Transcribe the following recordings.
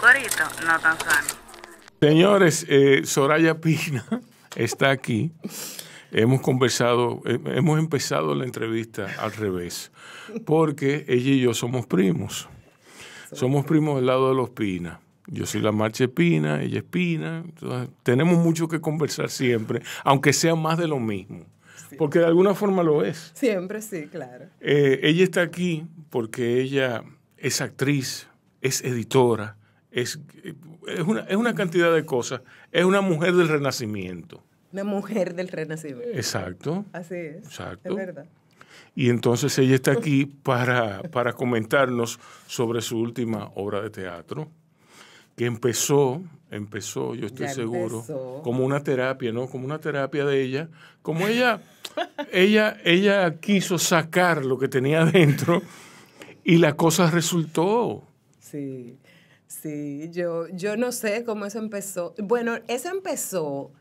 corito no tan sano. Señores, eh, Soraya Pina está aquí. hemos conversado, eh, hemos empezado la entrevista al revés, porque ella y yo somos primos. Somos primos del lado de los Pina. Yo soy la marcha Pina, ella es Pina. tenemos mucho que conversar siempre, aunque sea más de lo mismo. Porque de alguna forma lo es. Siempre, sí, claro. Eh, ella está aquí porque ella es actriz, es editora, es, es, una, cantidad de cosas. Es una mujer del renacimiento. Una mujer del renacimiento. Exacto. Así es. Exacto. Es verdad. Y entonces ella está aquí para, comentarnos sobre su última obra de teatro, que empezó, empezó, yo estoy seguro, como una terapia, ¿no? Como una terapia de ella. Como ella, ella, ella quiso sacar lo que tenía dentro y la cosa resultó. Sí. Sí, yo, yo no sé cómo eso empezó. Bueno, eso empezó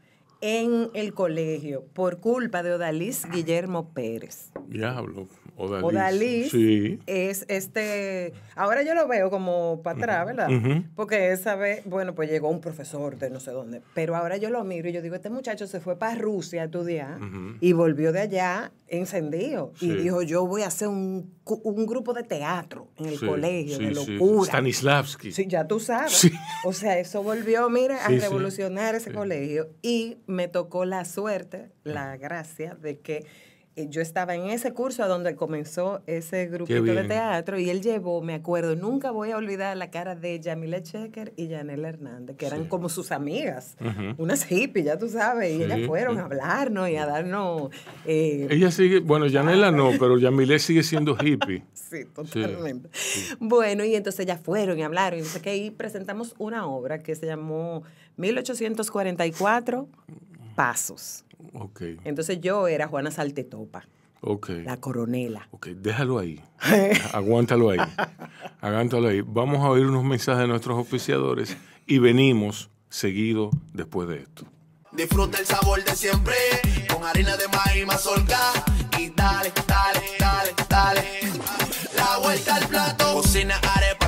en el colegio por culpa de Odalis Guillermo Pérez. Diablo, Odalís. Odalis sí. es este, ahora yo lo veo como para atrás, ¿verdad? Porque esa vez, bueno, pues llegó un profesor de no sé dónde, pero ahora yo lo miro y yo digo, este muchacho se fue para Rusia a estudiar y volvió de allá encendido y dijo, yo voy a hacer un, grupo de teatro en el colegio, de locura. Stanislavski. Sí, ya tú sabes. O sea, eso volvió, mira, a revolucionar ese colegio y me tocó la suerte, la gracia de que eh, yo estaba en ese curso a donde comenzó ese grupito de teatro y él llevó, me acuerdo, nunca voy a olvidar la cara de Yamile Checker y Yanela Hernández, que eran como sus amigas, unas hippies, ya tú sabes, y ellas fueron a hablarnos y a darnos... Eh, Ella sigue, bueno, Yanela no, pero Yamile sigue siendo hippie. sí, totalmente. Bueno, y entonces ellas fueron y hablaron, y entonces que ahí presentamos una obra que se llamó 1844 pasos. ok Entonces yo era Juana Saltetopa. Okay. La coronela. Ok, déjalo ahí. Aguántalo ahí. Aguántalo ahí. Vamos a oír unos mensajes de nuestros oficiadores y venimos seguido después de esto. Disfruta el sabor de siempre con harina de maíz mazorca y dale, dale, dale, dale. La vuelta al plato. Cocina are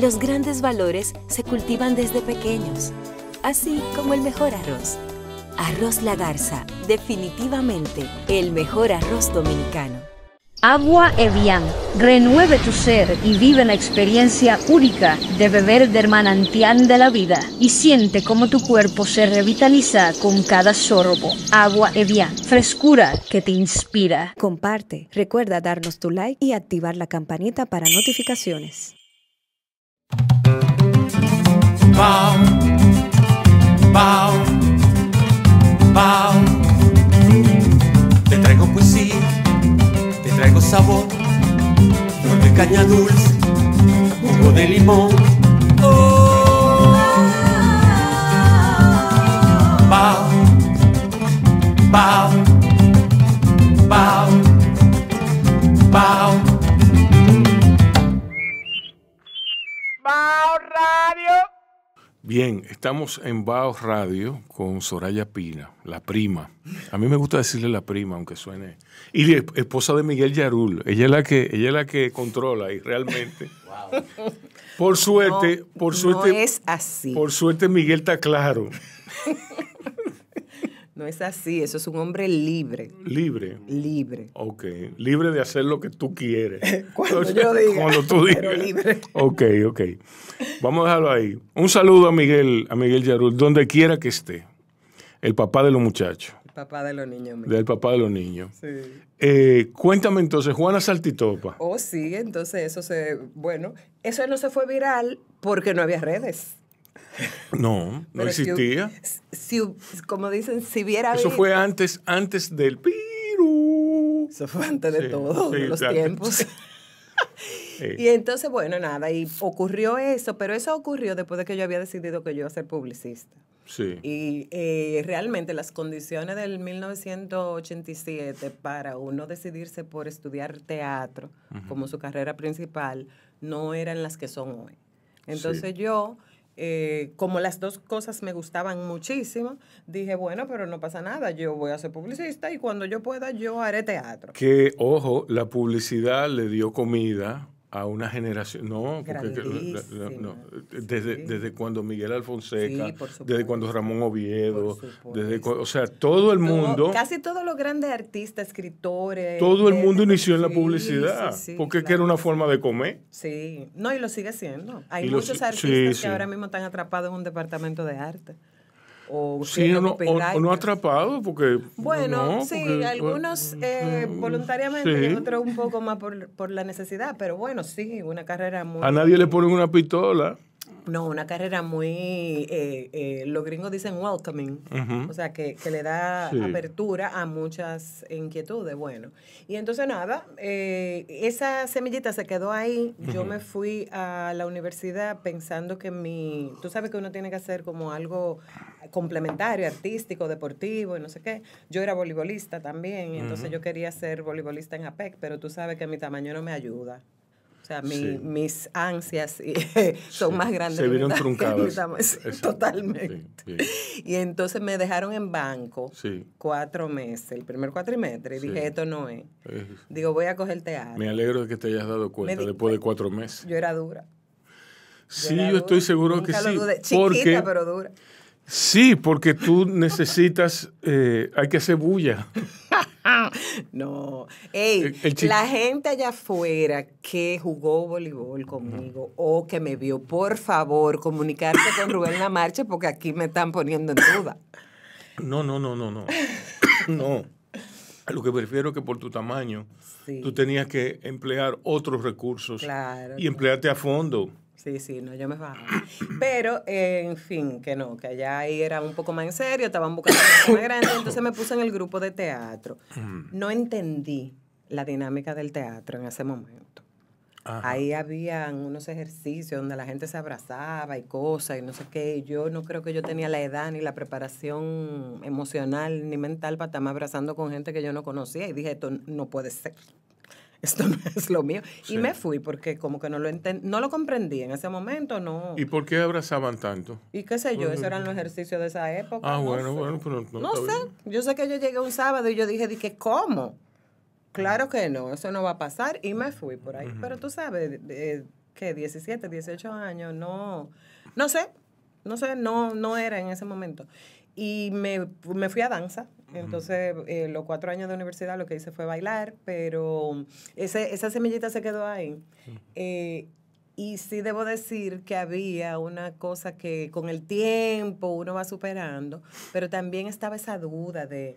Los grandes valores se cultivan desde pequeños, así como el mejor arroz. Arroz La Garza, definitivamente el mejor arroz dominicano. Agua Evian, renueve tu ser y vive la experiencia única de beber del manantial de la vida y siente cómo tu cuerpo se revitaliza con cada sorbo. Agua Evian, frescura que te inspira. Comparte, recuerda darnos tu like y activar la campanita para notificaciones. Pau, pau, pau Te traigo poesía, te traigo sabor, flor de caña dulce, jugo de limón. Oh. Bao, Bien, estamos en Baos Radio con Soraya Pina, la prima. A mí me gusta decirle la prima, aunque suene. Y esposa de Miguel Yarul. Ella es la que, ella la que controla y realmente. Wow. Por suerte, por suerte. es así. Por suerte, Miguel está claro. No es así, eso es un hombre libre. Libre. Libre. Ok, libre de hacer lo que tú quieres. cuando yo diga. Cuando tú digas. Pero libre. Ok, ok. Vamos a dejarlo ahí. Un saludo a Miguel, a Miguel Yarul, donde quiera que esté. El papá de los muchachos. El papá de los niños. Del papá de los niños. Sí. Eh, cuéntame entonces, Juana Saltitopa. Oh, sí, entonces eso se... Bueno, eso no se fue viral porque no había redes. No, no existía. como dicen, si hubiera Eso fue antes, antes del piru. Eso fue antes de todo, los tiempos. Y entonces, bueno, nada, y ocurrió eso, pero eso ocurrió después de que yo había decidido que yo iba a ser publicista. Sí. Y eh, realmente las condiciones del 1987 para uno decidirse por estudiar teatro como su carrera principal no eran las que son hoy. Entonces yo eh, como las dos cosas me gustaban muchísimo, dije, bueno, pero no pasa nada, yo voy a ser publicista y cuando yo pueda yo haré teatro. Que, ojo, la publicidad le dio comida a una generación, no, desde, desde cuando Miguel Alfonseca, desde cuando Ramón Oviedo, desde o sea, todo el mundo. casi todos los grandes artistas, escritores. Todo el mundo inició en la publicidad, porque era una forma de comer. Sí, no, y lo sigue siendo. Hay muchos artistas que ahora mismo están atrapados en un departamento de arte o no, atrapado porque bueno sí algunos eh, mm, voluntariamente y otros un poco más por, por, la necesidad pero bueno sí una carrera muy a nadie le ponen una pistola no, una carrera muy, eh, eh, los gringos dicen welcoming, o sea, que, le da apertura a muchas inquietudes, bueno. Y entonces nada, eh, esa semillita se quedó ahí, yo me fui a la universidad pensando que mi, tú sabes que uno tiene que hacer como algo complementario, artístico, deportivo y no sé qué. Yo era voleibolista también, entonces yo quería ser voleibolista en APEC, pero tú sabes que mi tamaño no me ayuda sea, mis ansias son más grandes. Se vieron truncadas. totalmente. y entonces me dejaron en banco cuatro meses, el primer cuatrimestre, y dije, esto no es. Digo, voy a coger teatro. Me alegro de que te hayas dado cuenta después de cuatro meses. Yo era dura. Sí, yo, estoy seguro que sí. Chiquita, porque, pero dura. Sí, porque tú necesitas, eh, hay que hacer bulla. Ah. no. Ey, la gente allá afuera que jugó voleibol conmigo o que me vio, por favor, comunicarte con Rubén La Marcha porque aquí me están poniendo en duda. No, no, no, no, no. no. lo que prefiero que por tu tamaño tú tenías que emplear otros recursos y emplearte a fondo. Sí, sí, no, yo me bajaba. Pero, en fin, que no, que allá ahí era un poco más en serio, estaban buscando una más grande, entonces me puse en el grupo de teatro. No entendí la dinámica del teatro en ese momento. Ahí habían unos ejercicios donde la gente se abrazaba y cosas y no sé qué. Yo no creo que yo tenía la edad ni la preparación emocional ni mental para estarme abrazando con gente que yo no conocía. Y dije, esto no puede ser. esto no es lo mío. Y me fui porque como que no lo no lo comprendí en ese momento, no. ¿Y por qué abrazaban tanto? Y qué sé yo, ese era eran los de esa época. Ah, bueno, bueno, pero no. No sé, yo sé que yo llegué un sábado y yo dije, dije, ¿cómo? Claro que no, eso no va a pasar y me fui por ahí. Pero tú sabes, que 17, 18 años, no, no sé, no sé, no, no era en ese momento. Y me, fui a danza, entonces, eh, los cuatro años de universidad lo que hice fue bailar, pero ese, esa semillita se quedó ahí. Eh, y sí debo decir que había una cosa que con el tiempo uno va superando, pero también estaba esa duda de,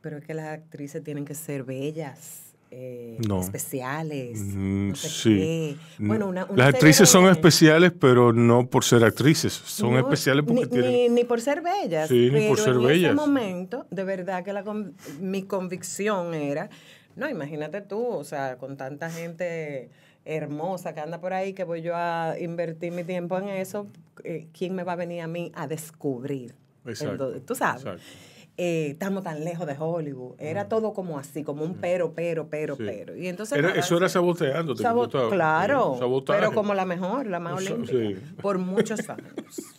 pero es que las actrices tienen que ser bellas eh, especiales. Mm, sí. Las actrices son especiales, pero no por ser actrices, son especiales porque ni, tienen... Ni, por ser bellas. Sí, ni por ser en bellas. En ese momento, de verdad que mi convicción era, no, imagínate tú, o sea, con tanta gente hermosa que anda por ahí, que voy yo a invertir mi tiempo en eso, eh, ¿quién me va a venir a mí a descubrir? Exacto. tú sabes. Exacto. Eh, estamos tan lejos de Hollywood. Era mm. todo como así, como un mm. pero, pero, pero, pero. Y entonces, eso era saboteando. claro, eh, pero como la mejor, la más olímpica, por muchos años.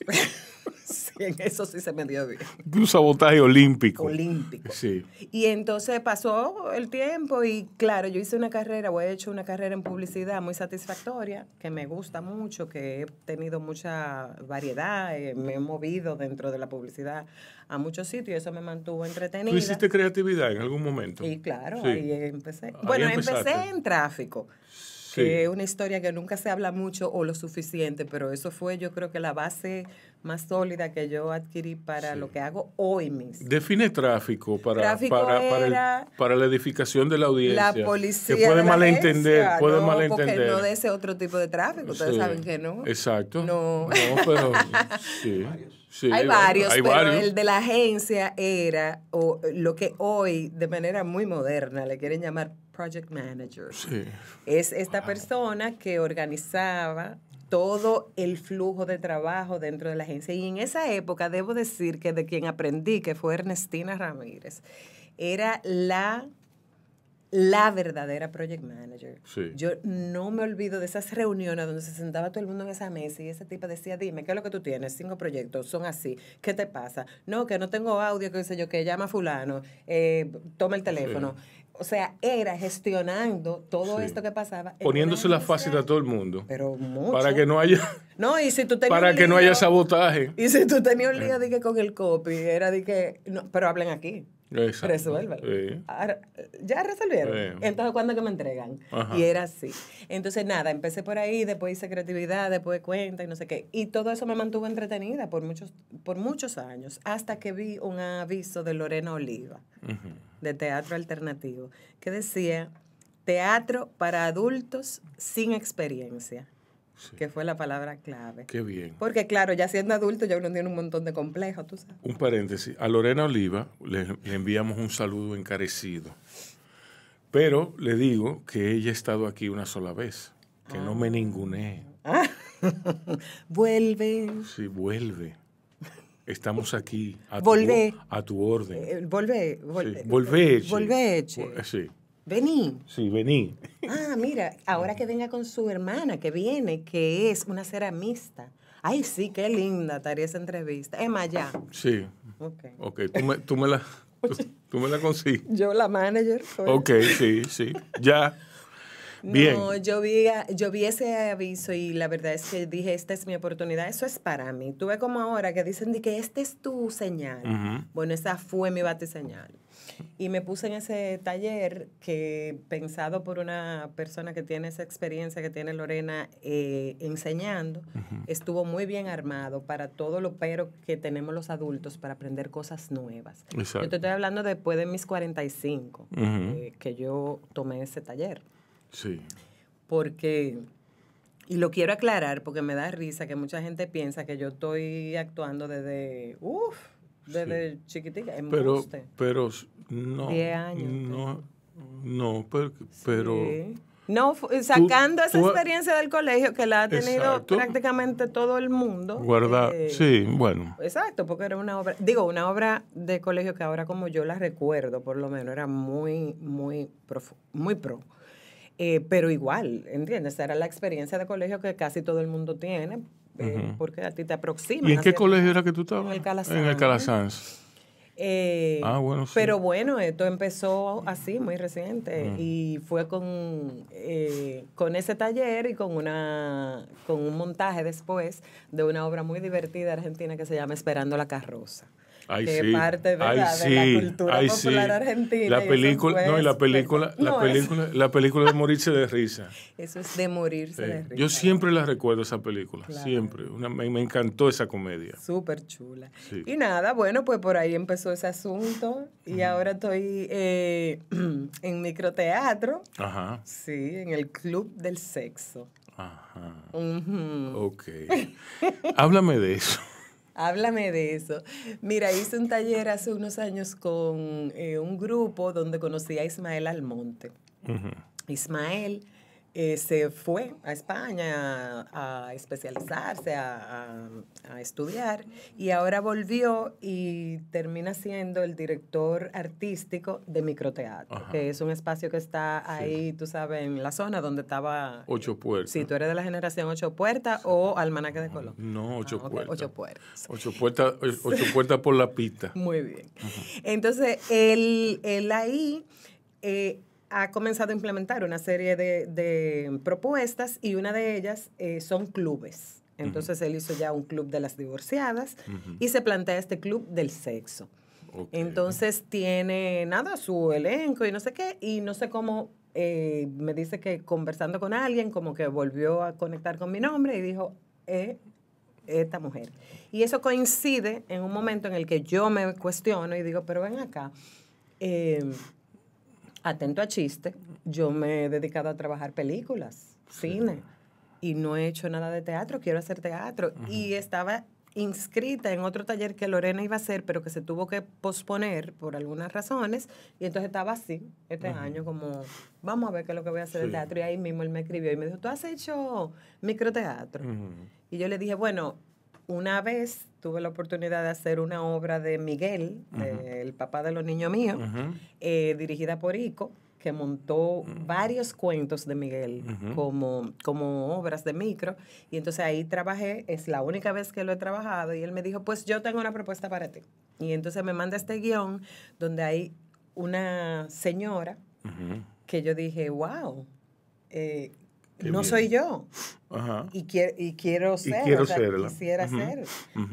Sí, en eso sí se me dio bien. Un sabotaje olímpico. Olímpico. Sí. Y entonces pasó el tiempo y claro, yo hice una carrera, o he hecho una carrera en publicidad muy satisfactoria, que me gusta mucho, que he tenido mucha variedad, eh, me he movido dentro de la publicidad a muchos sitios y eso me mantuvo entretenida. ¿Tú hiciste creatividad en algún momento? Sí, claro, ahí empecé. bueno, empecé en tráfico que es una historia que nunca se habla mucho o lo suficiente, pero eso fue yo creo que la base más sólida que yo adquirí para lo que hago hoy mismo. Define tráfico para, para, la edificación de la audiencia. La policía. Que puede malentender, puede no, Porque no de ese otro tipo de tráfico, ustedes saben que no. Exacto. No, pero sí. hay, varios, pero el de la agencia era o lo que hoy de manera muy moderna le quieren llamar Project Manager. Es esta persona que organizaba todo el flujo de trabajo dentro de la agencia. Y en esa época debo decir que de quien aprendí, que fue Ernestina Ramírez, era la la verdadera project manager. Yo no me olvido de esas reuniones donde se sentaba todo el mundo en esa mesa y ese tipo decía, dime, ¿qué es lo que tú tienes? Cinco proyectos, son así, ¿qué te pasa? No, que no tengo audio, qué sé yo, que llama fulano, eh, toma el teléfono. O sea, era gestionando todo esto que pasaba. Poniéndose la fácil a todo el mundo. Pero mucho. Para que no haya. No, y si tú tenías Para que no haya sabotaje. Y si tú tenías un lío eh. de que con el copy, era de que. pero hablen aquí. Eso. Ya resolvieron. Eh. Entonces, ¿cuándo que me entregan? Y era así. Entonces, nada, empecé por ahí, después hice creatividad, después cuenta y no sé qué. Y todo eso me mantuvo entretenida por muchos, por muchos años, hasta que vi un aviso de Lorena Oliva de teatro alternativo, que decía teatro para adultos sin experiencia. que fue la palabra clave. Qué bien. Porque claro, ya siendo adulto ya uno tiene un montón de complejos, tú sabes. Un paréntesis. A Lorena Oliva le, enviamos un saludo encarecido. Pero le digo que ella ha estado aquí una sola vez, que no me ah. ningune vuelve. Sí, vuelve. Estamos aquí a, tu, a tu orden. Eh, volvé, vuelve sí. Volvé, sí. Vení. Sí, vení. Ah, mira, ahora que venga con su hermana que viene, que es una ceramista. Ay, sí, qué linda estaría esa entrevista. Emma, ya. Sí. Ok. Ok, Tú, me, la, tú, consigues. Yo la manager. Ok, sí, sí. Ya. No, yo vi, yo vi ese aviso y la verdad es que dije, esta es mi oportunidad, eso es para mí. Tuve como ahora que dicen de que esta es tu señal. Bueno, esa fue mi batiseñal. Y me puse en ese taller que, pensado por una persona que tiene esa experiencia que tiene Lorena eh, enseñando, estuvo muy bien armado para todo lo pero que tenemos los adultos para aprender cosas nuevas. Yo te estoy hablando después de mis 45, eh, que yo tomé ese taller. Sí. Porque, y lo quiero aclarar porque me da risa que mucha gente piensa que yo estoy actuando desde, uff, desde chiquitica. En pero, pero no. 10 años. No, no pero... pero no, sacando esa experiencia del colegio que la ha tenido prácticamente todo el mundo. Guarda, eh, sí, bueno. Exacto, porque era una obra, digo, una obra de colegio que ahora como yo la recuerdo, por lo menos, era muy, muy, muy pro. Eh, pero igual, ¿entiendes? Era la experiencia de colegio que casi todo el mundo tiene, eh, porque a ti te aproxima. ¿Y en qué colegio era que tú estabas? En el Calasanz. En el Calasanz. Eh, ah, bueno, sí. Pero bueno, esto empezó así, muy reciente, mm. y fue con, con ese taller y con, una, con un montaje después de una obra muy divertida argentina que se llama Esperando la Carroza ay, sí, parte Ay, de la cultura popular argentina. La película, no, y la película, la película, la película de morirse de risa. Eso es de morirse de eh, risa. Yo siempre la recuerdo esa película, siempre. Una, me, encantó esa comedia. Súper chula. Y nada, bueno, pues por ahí empezó ese asunto y ahora estoy eh, en microteatro. Ajá. Sí, en el Club del Sexo. Ajá. Ok. Háblame de eso. Háblame de eso. Mira, hice un taller hace unos años con eh, un grupo donde conocí a Ismael Almonte. Ismael eh, se fue a España a, especializarse, a, estudiar, y ahora volvió y termina siendo el director artístico de Microteatro, que es un espacio que está ahí, tú sabes, en la zona donde estaba... Ocho Puertas. Si tú eres de la generación Ocho Puertas o Almanaque de Colón. No, Ocho ah, Puertas. Ocho Puertas. Eh, Ocho Puertas, por la pista. Muy bien. Entonces, él, él ahí... Eh, ha comenzado a implementar una serie de, propuestas y una de ellas eh, son clubes. Entonces él hizo ya un club de las divorciadas y se plantea este club del sexo. Entonces tiene nada, su elenco y no sé qué, y no sé cómo eh, me dice que conversando con alguien, como que volvió a conectar con mi nombre y dijo, eh, esta mujer. Y eso coincide en un momento en el que yo me cuestiono y digo, pero ven acá, eh, atento a chiste, yo me he dedicado a trabajar películas, cine, y no he hecho nada de teatro, quiero hacer teatro. Y estaba inscrita en otro taller que Lorena iba a hacer, pero que se tuvo que posponer por algunas razones, y entonces estaba así este año, como, vamos a ver qué es lo que voy a hacer de teatro, y ahí mismo él me escribió y me dijo, ¿tú has hecho microteatro? Y yo le dije, bueno, una vez tuve la oportunidad de hacer una obra de Miguel, el papá de los niños míos, eh, dirigida por Ico, que montó varios cuentos de Miguel como, como obras de micro. Y entonces ahí trabajé, es la única vez que lo he trabajado, y él me dijo, pues yo tengo una propuesta para ti. Y entonces me manda este guión donde hay una señora que yo dije, wow, eh, no soy yo. Y, y, quiero ser. quiero o sea, quisiera ser.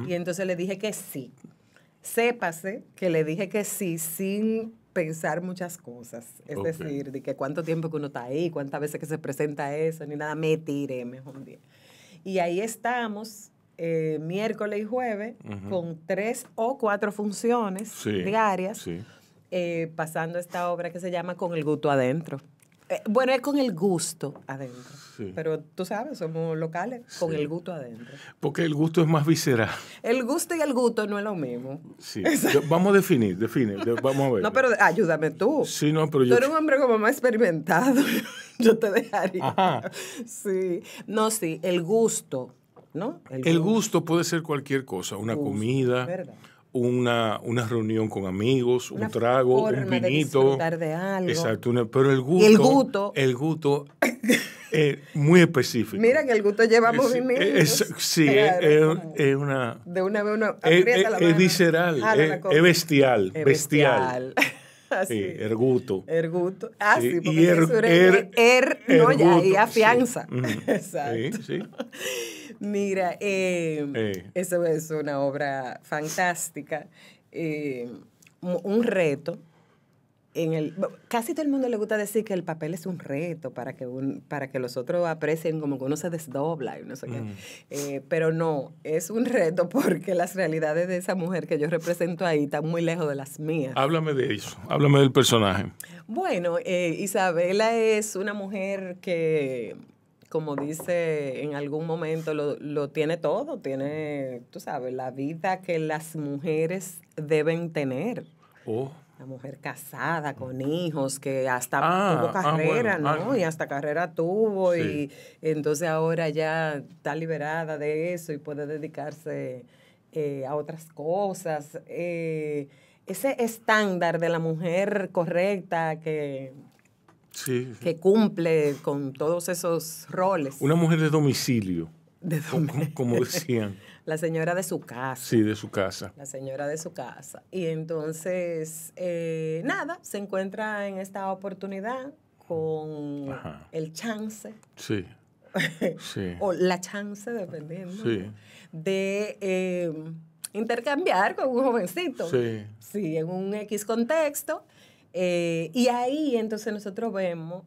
Y entonces le dije que sí. Sépase que le dije que sí sin pensar muchas cosas. Es decir, de que cuánto tiempo que uno está ahí, cuántas veces que se presenta eso, ni nada, me tiré mejor día. Y ahí estamos eh, miércoles y jueves con tres o cuatro funciones diarias, eh, pasando esta obra que se llama Con el Guto adentro. Eh, bueno, es con el gusto adentro. Pero tú sabes, somos locales con el gusto adentro. Porque el gusto es más visceral. El gusto y el gusto no es lo mismo. Sí. vamos a definir, define, vamos a ver. No, pero ayúdame tú. Sí, no, pero yo. Tú eres un hombre como más experimentado. yo te dejaría. Ajá. Sí. No, sí, el gusto, ¿no? El, gusto. puede ser cualquier cosa, una comida una, una reunión con amigos, un trago, un vinito. De de Exacto, pero el gusto. el gusto. El eh, gusto es muy específico. Mira que el gusto lleva y eh, sí, es, eh, una. De una vez una. Es, es, visceral, es, bestial. bestial. Sí, eh, erguto. Erguto. Ah, sí, porque er, es er-, er, no, ya, y afianza. Exacto. Sí, sí. Mira, em, eh, eso es una obra fantástica. Em, un reto en el, casi todo el mundo le gusta decir que el papel es un reto para que, un, para que los otros aprecien como que uno se desdobla y no sé mm. eh, pero no, es un reto porque las realidades de esa mujer que yo represento ahí están muy lejos de las mías. Háblame de eso, háblame del personaje. Bueno, eh, Isabela es una mujer que como dice en algún momento, lo, lo, tiene todo, tiene, tú sabes, la vida que las mujeres deben tener. Oh la mujer casada con mm. hijos que hasta tuvo ah, ah, carrera, ¿no? Ah. y hasta carrera tuvo y entonces ahora ya está liberada de eso y puede dedicarse eh, a otras cosas. Eh, ese estándar de la mujer correcta que, que cumple con todos esos roles. Una mujer de domicilio de dónde? Como, decían. La señora de su casa. Sí, de su casa. La señora de su casa. Y entonces, eh, nada, se encuentra en esta oportunidad con el chance. Sí. o la chance, dependiendo. Sí. De eh, intercambiar con un jovencito. Sí. Sí, en un X contexto. Eh, y ahí entonces nosotros vemos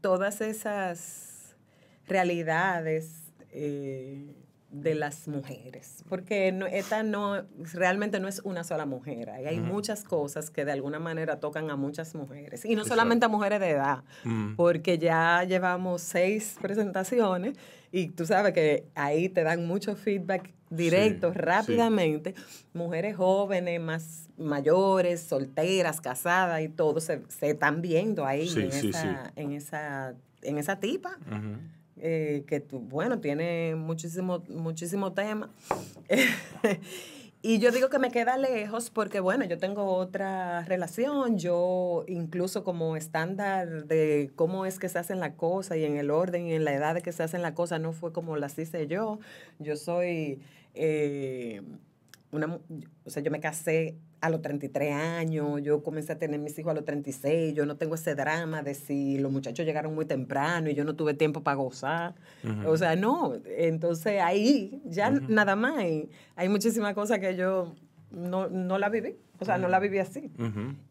todas esas realidades eh, de las mujeres, porque esta no, realmente no es una sola mujer, hay muchas cosas que de alguna manera tocan a muchas mujeres, y no solamente a mujeres de edad, porque ya llevamos seis presentaciones y tú sabes que ahí te dan mucho feedback directo, rápidamente, mujeres jóvenes, más mayores, solteras, casadas y todo se, se están viendo ahí en, esa, en, esa, en esa tipa. Eh, que bueno, tiene muchísimo, muchísimo tema. y yo digo que me queda lejos porque, bueno, yo tengo otra relación, yo incluso como estándar de cómo es que se hacen las cosas y en el orden y en la edad de que se hacen las cosas no fue como las hice yo. Yo soy... Eh, una, o sea, yo me casé a los 33 años, yo comencé a tener mis hijos a los 36, yo no tengo ese drama de si los muchachos llegaron muy temprano y yo no tuve tiempo para gozar. O sea, no, entonces ahí ya nada más, hay, muchísimas cosas que yo no, la viví, o sea, no la viví así.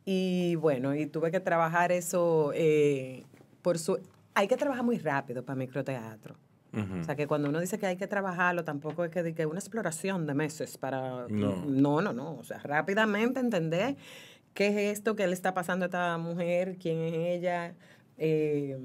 Y bueno, y tuve que trabajar eso eh, por su... Hay que trabajar muy rápido para microteatro. O sea, que cuando uno dice que hay que trabajarlo, tampoco es que, que una exploración de meses para... No. no, no, O sea, rápidamente entender qué es esto que le está pasando a esta mujer, quién es ella. Eh,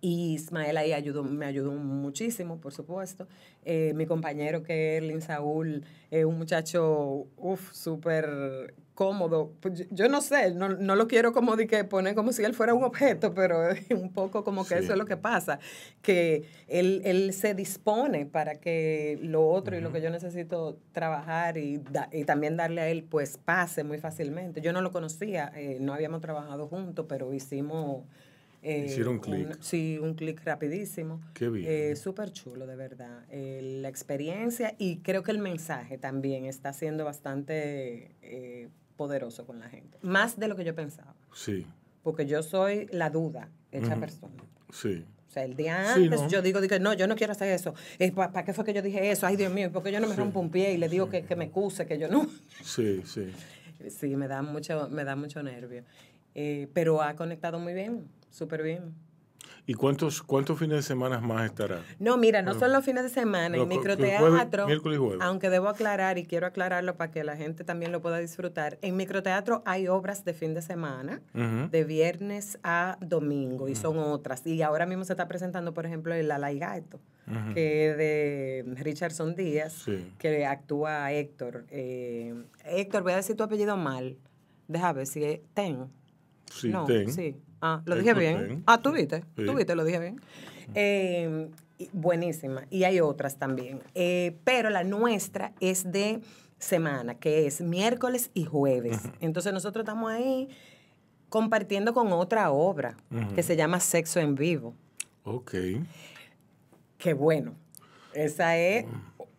y Ismael ahí ayudó, me ayudó muchísimo, por supuesto. Eh, mi compañero que es Lin Saúl, es eh, un muchacho, uff, súper cómodo. Pues yo, no sé, no, lo quiero como que poner como si él fuera un objeto, pero un poco como que eso es lo que pasa, que él, se dispone para que lo otro y lo que yo necesito trabajar y, también darle a él, pues pase muy fácilmente. Yo no lo conocía, eh, no habíamos trabajado juntos, pero hicimos... Eh, hicieron clic. Sí, un clic rapidísimo. Qué bien. Eh, Súper chulo, de verdad. la experiencia y creo que el mensaje también está siendo bastante eh, poderoso con la gente. Más de lo que yo pensaba. Sí. Porque yo soy la duda hecha persona. Sí. O sea, el día antes yo digo, digo, no, yo no quiero hacer eso. Eh, ¿Para qué fue que yo dije eso? Ay, Dios mío, ¿por qué yo no me rompo un pie y le digo que, me cuse, que yo no? Sí, sí. Sí, me da mucho, me da mucho nervio. pero ha conectado muy bien súper bien. ¿Y cuántos, cuántos fines de semana más estará? No, mira, no ah. son los fines de semana. En el microteatro, aunque debo aclarar y quiero aclararlo para que la gente también lo pueda disfrutar, en microteatro hay obras de fin de semana, de viernes a domingo, y son otras. Y ahora mismo se está presentando, por ejemplo, el Alay Gato, que de Richardson Díaz, que actúa Héctor. Eh, Héctor, voy a decir tu apellido mal. Déjame ver si es Ten. Sí, Ten. Sí. Ah, lo dije bien. Ah, tú viste, tú viste, lo dije bien. Eh, buenísima. Y hay otras también. Eh, pero la nuestra es de semana, que es miércoles y jueves. Entonces nosotros estamos ahí compartiendo con otra obra que se llama Sexo en Vivo. Ok. Qué bueno. Esa es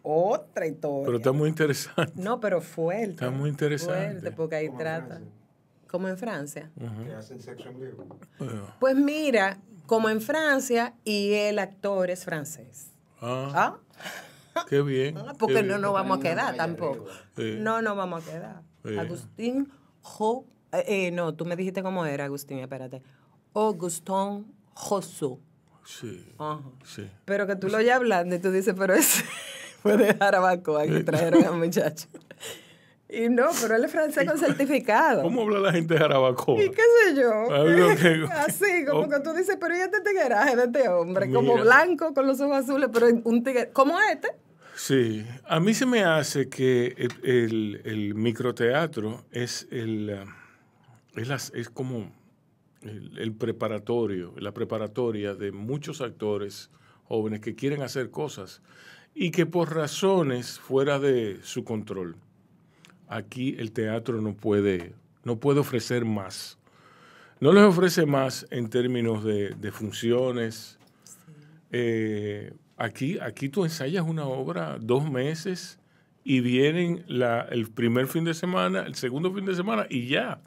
oh. otra historia. Pero está muy interesante. No, pero fuerte. Está muy interesante. Fuerte, porque ahí trata. Como en Francia. hacen sexo Pues mira, como en Francia y el actor es francés. Ah. ah. Qué bien. Ah, porque no nos vamos a quedar tampoco. No nos vamos a quedar. Agustín Jo. Eh, eh, no, tú me dijiste cómo era, Agustín, espérate. Augustón Josu. Sí. Pero que tú lo oyes hablando y tú dices, pero ese fue de Jarabacoa que trajeron un muchacho. Y no, pero él es francés con certificado. ¿Cómo habla la gente de Jarabacoa? Y qué sé yo. Así, como que tú dices, pero ¿y este tigueraje de este hombre? Como blanco con los ojos azules, pero un tigre ¿Cómo este? Sí, a mí se me hace que el, el, microteatro es el eh, es, como el, preparatorio, la preparatoria de muchos actores jóvenes que quieren hacer cosas y que por razones fuera de su control aquí el teatro no puede, no puede ofrecer más. No les ofrece más en términos de, funciones. Eh, aquí, aquí tú ensayas una obra dos meses y vienen el primer fin de semana, el segundo fin de semana y ya.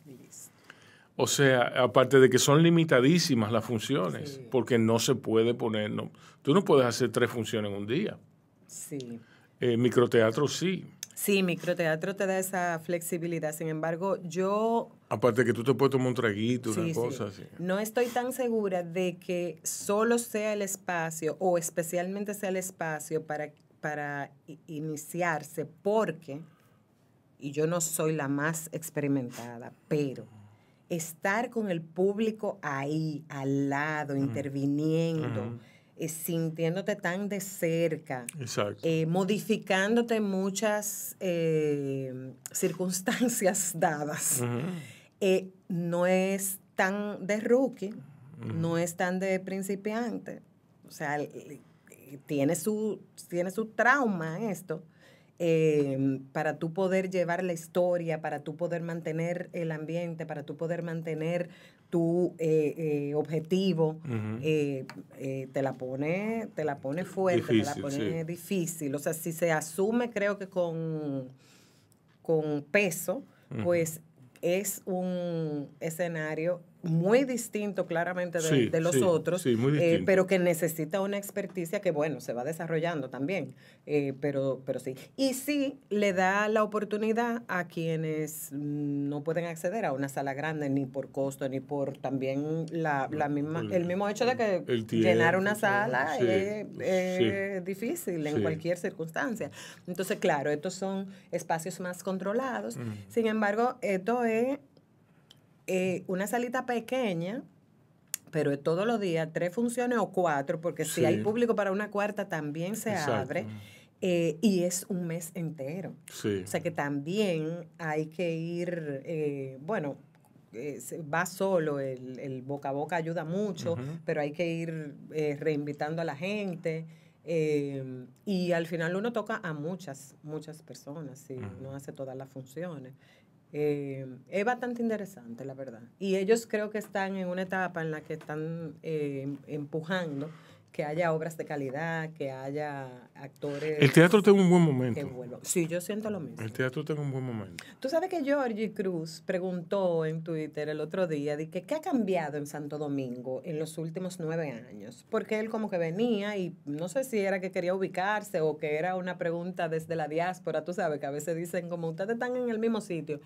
O sea, aparte de que son limitadísimas las funciones, porque no se puede poner, no, tú no puedes hacer tres funciones en un día. Eh, microteatro sí. Sí, microteatro te da esa flexibilidad. Sin embargo, yo... Aparte que tú te puedes tomar un traguito, una cosa así. No estoy tan segura de que solo sea el espacio o especialmente sea el espacio para, para iniciarse porque, y yo no soy la más experimentada, pero estar con el público ahí, al lado, interviniendo. Eh, sintiéndote tan de cerca, eh, modificándote muchas eh, circunstancias dadas, no es tan de rookie, no es tan de principiante, o sea, tiene su, tiene su trauma esto. para tú poder llevar la historia, para tú poder mantener el ambiente, para tú poder mantener tu eh, eh, objetivo, eh, te la pone, te la pone fuerte, te la pone difícil. O sea, si se asume, creo que con, con peso, pues es un escenario muy distinto claramente de, los otros, eh, pero que necesita una experticia que, bueno, se va desarrollando también, eh, pero, pero sí. Y sí le da la oportunidad a quienes no pueden acceder a una sala grande, ni por costo, ni por también la, la misma, el, mismo hecho de que llenar una sala es, difícil en cualquier circunstancia. Entonces, claro, estos son espacios más controlados. Mm. Sin embargo, esto es eh, una salita pequeña, pero todos los días, tres funciones o cuatro, porque si hay público para una cuarta también se abre. Eh, y es un mes entero. O sea que también hay que ir, eh, bueno, va solo, el, el, boca a boca ayuda mucho, pero hay que ir reinvitando a la gente. y al final uno toca a muchas, muchas personas, si no hace todas las funciones. Eh, es bastante interesante, la verdad. Y ellos creo que están en una etapa en la que están eh, empujando que haya obras de calidad, que haya actores. El teatro tiene un buen momento. Sí, yo siento lo mismo. El teatro tiene un buen momento. Tú sabes que Georgie Cruz preguntó en Twitter el otro día de que, qué ha cambiado en Santo Domingo en los últimos nueve años. Porque él como que venía y no sé si era que quería ubicarse o que era una pregunta desde la diáspora. Tú sabes que a veces dicen como ustedes están en el mismo sitio.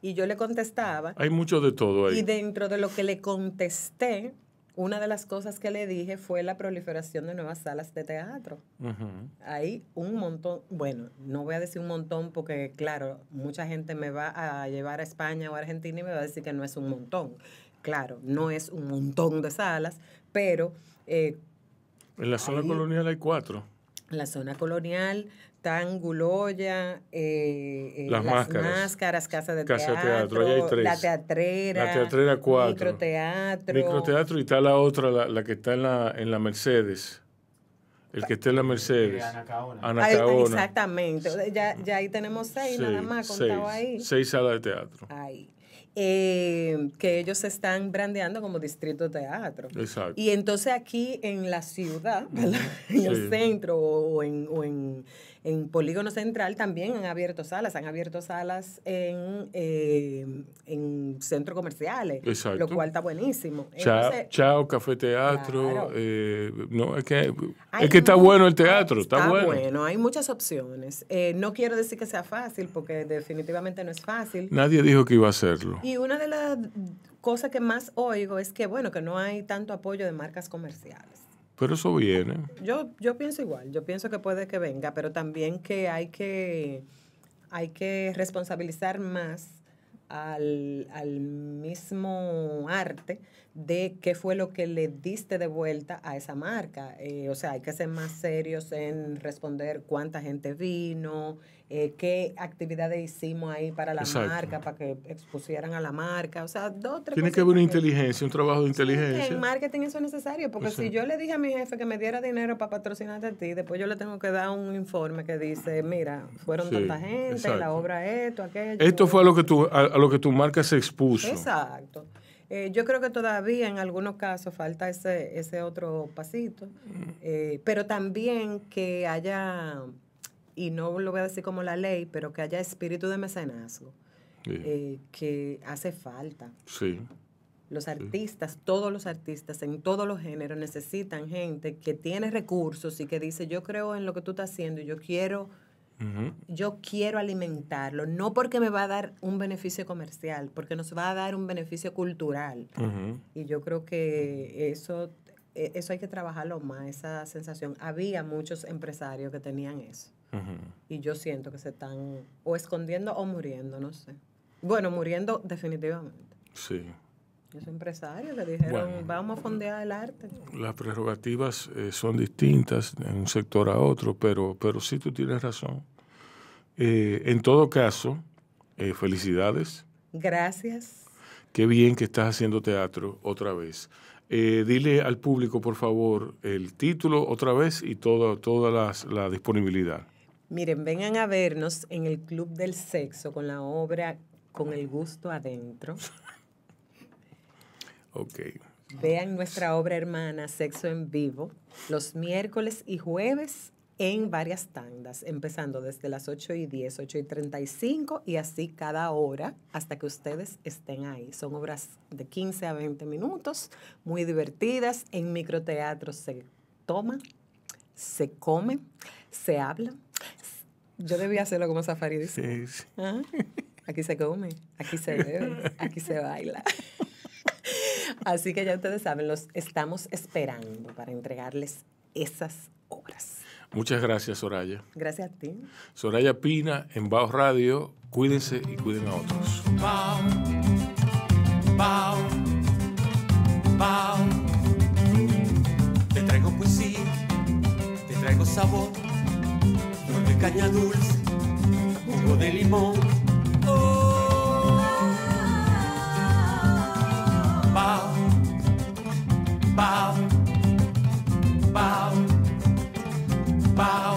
Y yo le contestaba. Hay mucho de todo ahí. Y dentro de lo que le contesté, una de las cosas que le dije fue la proliferación de nuevas salas de teatro. Hay un montón, bueno, no voy a decir un montón porque, claro, mucha gente me va a llevar a España o a Argentina y me va a decir que no es un montón. Claro, no es un montón de salas, pero... Eh, en la zona colonial hay cuatro. En la zona colonial están eh, eh, las, máscaras, Casa de casa Teatro, teatro La Teatrera, la teatrera cuatro. Microteatro. Microteatro y está la otra, la, que está en la, en la Mercedes. El que está en la Mercedes. Anacaona. exactamente. Ya, ya, ahí tenemos seis, nada más, contado ahí. Seis salas de teatro. Ahí. Eh, que ellos se están brandeando como distrito de teatro. Exacto. Y entonces aquí en la ciudad, en el centro o en, o en en Polígono Central también han abierto salas, han abierto salas en, eh, en centros comerciales, lo cual está buenísimo. chao, café teatro. Eh, no, es que, está bueno el teatro, está, está bueno. Hay muchas opciones. Eh, no quiero decir que sea fácil, porque definitivamente no es fácil. Nadie dijo que iba a hacerlo. Y una de las cosas que más oigo es que, bueno, que no hay tanto apoyo de marcas comerciales. Pero eso viene. Yo, yo pienso igual, yo pienso que puede que venga, pero también que hay que, hay que responsabilizar más al, mismo arte de qué fue lo que le diste de vuelta a esa marca. Eh, o sea, hay que ser más serios en responder cuánta gente vino, eh, qué actividades hicimos ahí para la marca, para que expusieran a la marca, o sea, dos, tres Tiene que haber una inteligencia, un trabajo de inteligencia. en marketing eso es necesario, porque si yo le dije a mi jefe que me diera dinero para patrocinarte a ti, después yo le tengo que dar un informe que dice, mira, fueron tanta gente, la obra esto, aquello. Esto fue a lo que tu, a, lo que tu marca se expuso. Exacto. Eh, yo creo que todavía en algunos casos falta ese, ese otro pasito, mm. eh, pero también que haya y no lo voy a decir como la ley, pero que haya espíritu de mecenazgo, eh, que hace falta. Sí. Los artistas, todos los artistas en todos los géneros necesitan gente que tiene recursos y que dice, yo creo en lo que tú estás haciendo y yo quiero... Yo quiero alimentarlo, no porque me va a dar un beneficio comercial, porque nos va a dar un beneficio cultural. Y yo creo que eso, e, eso hay que trabajarlo más, esa sensación. Había muchos empresarios que tenían eso. Y yo siento que se están o escondiendo o muriendo, no sé. Bueno, muriendo definitivamente. Sí. Los empresarios le dijeron, vamos a fondear el arte. Las prerrogativas eh, son distintas en un sector a otro, pero, pero sí tú tienes razón. Eh, en todo caso, eh, felicidades. Gracias. Qué bien que estás haciendo teatro otra vez. dile al público, por favor, el título otra vez y toda, toda la, la disponibilidad. Miren, vengan a vernos en el Club del Sexo con la obra Con el Gusto Adentro. ok. Vean nuestra obra hermana Sexo en Vivo los miércoles y jueves en varias tandas, empezando desde las 8 y 10, 8 y 35 y así cada hora hasta que ustedes estén ahí. Son obras de 15 a 20 minutos, muy divertidas. En microteatro se toma, se come, se habla, yo debía hacerlo como Safari dice. Ah, aquí se come, aquí se bebe, aquí se baila. Así que ya ustedes saben, los estamos esperando para entregarles esas obras. Muchas gracias, Soraya. Gracias a ti. Soraya Pina, en Bao Radio. Cuídense y cuiden a otros. Te traigo poesía, te traigo sabor caña dulce, jugo de limón. Bao, bao, bao, bao.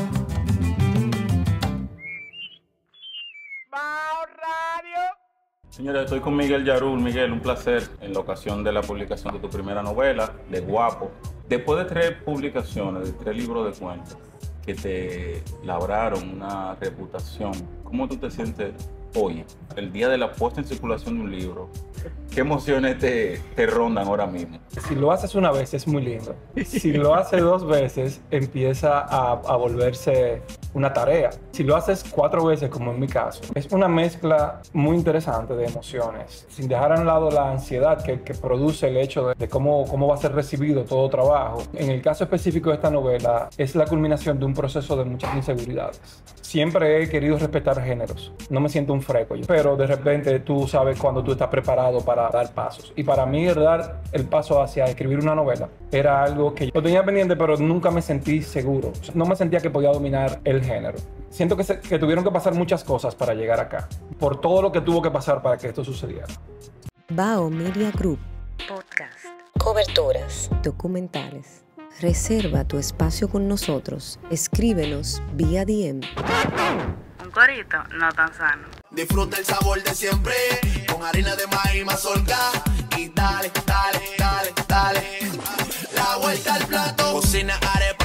Radio. Señora, estoy con Miguel Yarul. Miguel, un placer en la ocasión de la publicación de tu primera novela, De Guapo. Después de tres publicaciones, de tres libros de cuentos, que te labraron una reputación, ¿cómo tú te sientes hoy, el día de la puesta en circulación de un libro? ¿Qué emociones te, te rondan ahora mismo? Si lo haces una vez es muy lindo. Si lo hace dos veces empieza a volverse una tarea. Si lo haces cuatro veces, como en mi caso, es una mezcla muy interesante de emociones, sin dejar a un lado la ansiedad que, produce el hecho de, cómo, cómo va a ser recibido todo trabajo. En el caso específico de esta novela, es la culminación de un proceso de muchas inseguridades. Siempre he querido respetar géneros, no me siento un freco, yo. pero de repente tú sabes cuando tú estás preparado para dar pasos. Y para mí, dar el paso hacia escribir una novela era algo que yo tenía pendiente, pero nunca me sentí seguro. No me sentía que podía dominar el género. Siento que, tuvieron que pasar muchas cosas para llegar acá, por todo lo que tuvo que pasar para que esto sucediera. Bao Media Group. Podcast. Coberturas. Documentales. Reserva tu espacio con nosotros. Escríbenos vía DM. Un corito no tan sano. Disfruta el sabor de siempre con harina de maíz mazorca y dale, dale, dale, dale. La vuelta al plato. Cocina are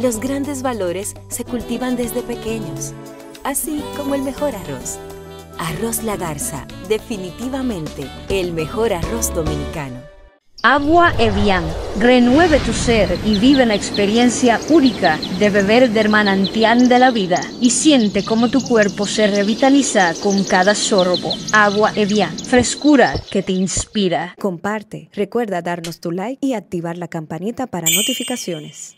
Los grandes valores se cultivan desde pequeños, así como el mejor arroz. Arroz La Garza, definitivamente el mejor arroz dominicano. Agua Evian, renueve tu ser y vive la experiencia única de beber del manantial de la vida y siente cómo tu cuerpo se revitaliza con cada sorbo. Agua Evian, frescura que te inspira. Comparte, recuerda darnos tu like y activar la campanita para notificaciones.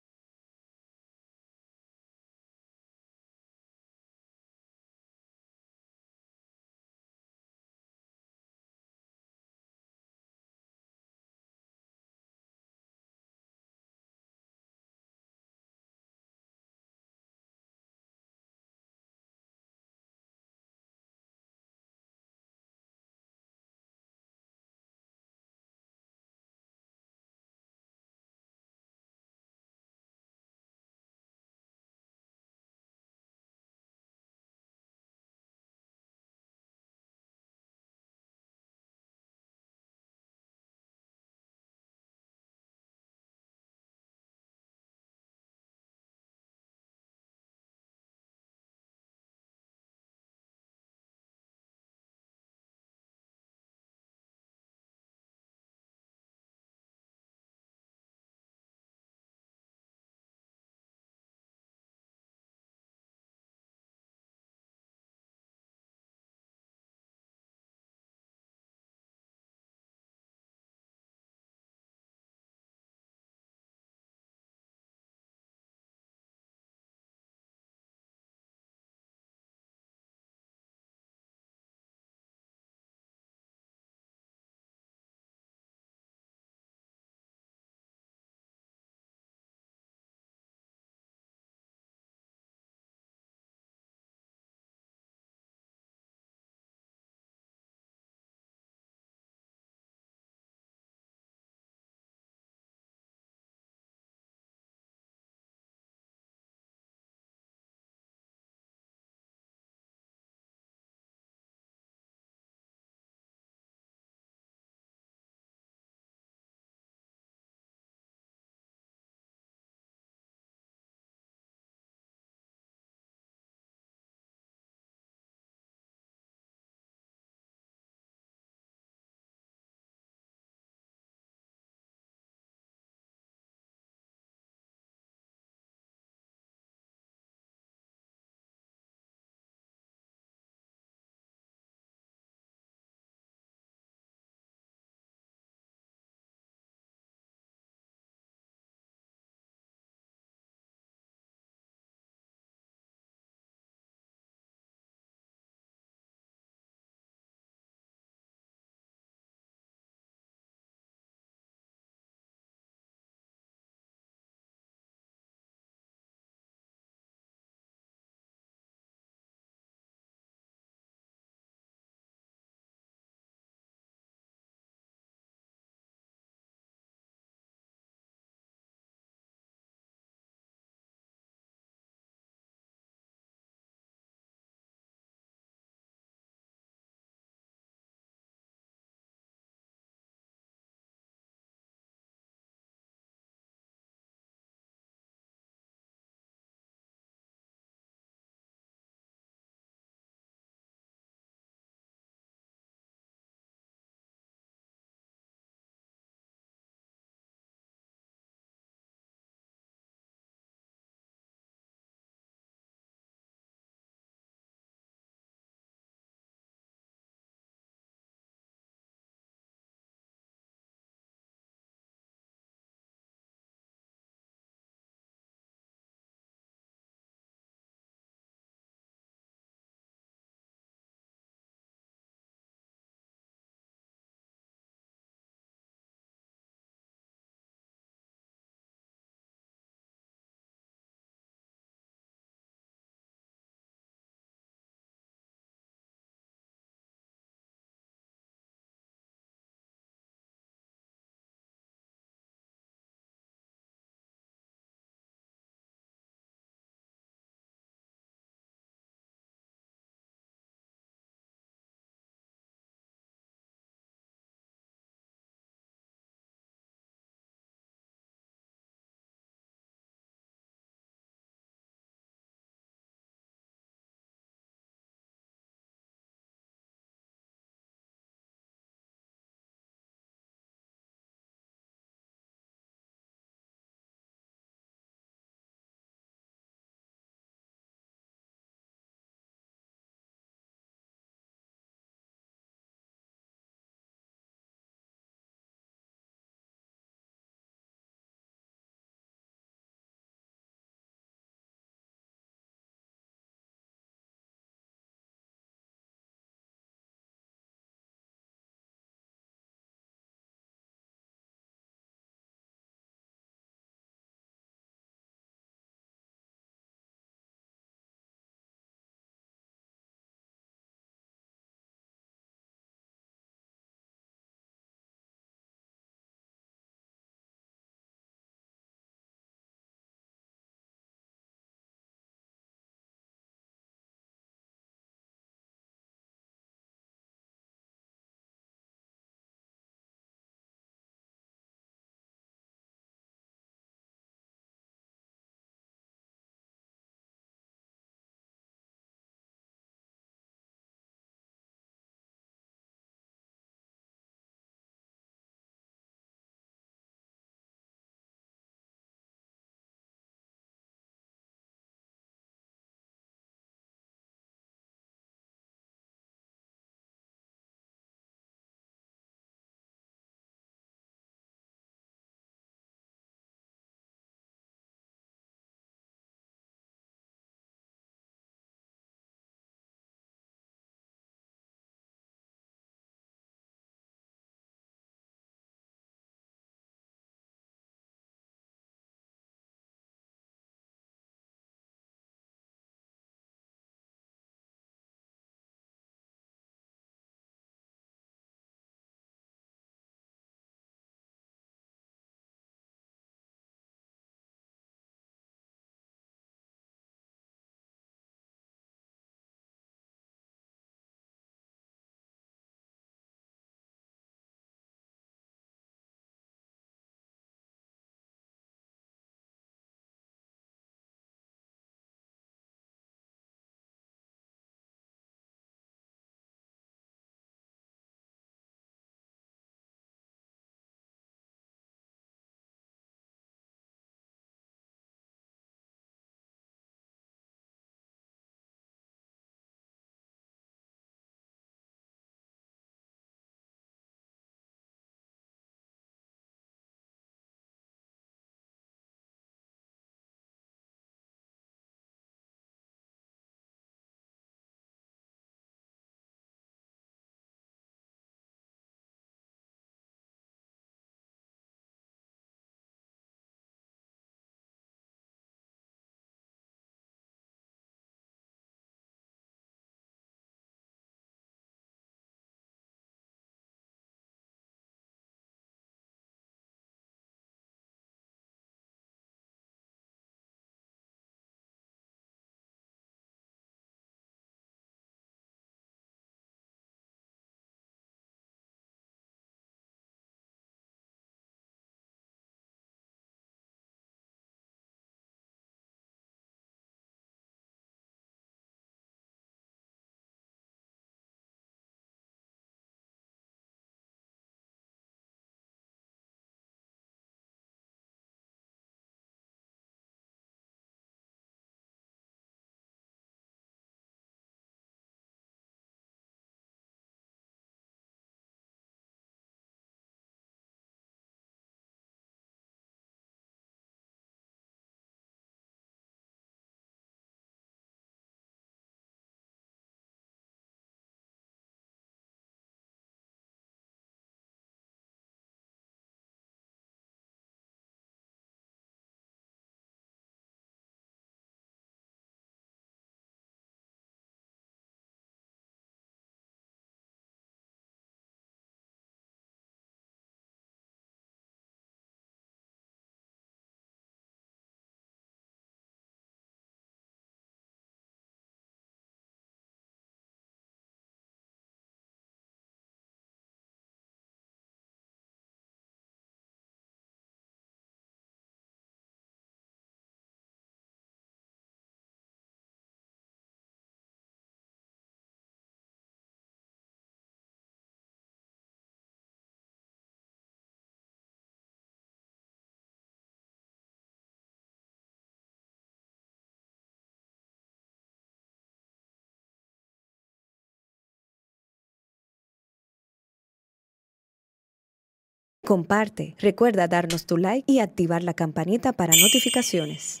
Comparte, recuerda darnos tu like y activar la campanita para notificaciones.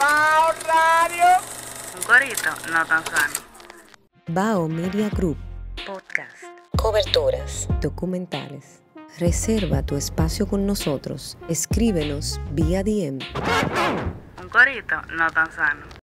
Bao Radio. Un corito no tan sano. Bao Media Group. Podcast. Coberturas. Documentales. Reserva tu espacio con nosotros. Escríbenos vía DM. Un corito no tan sano.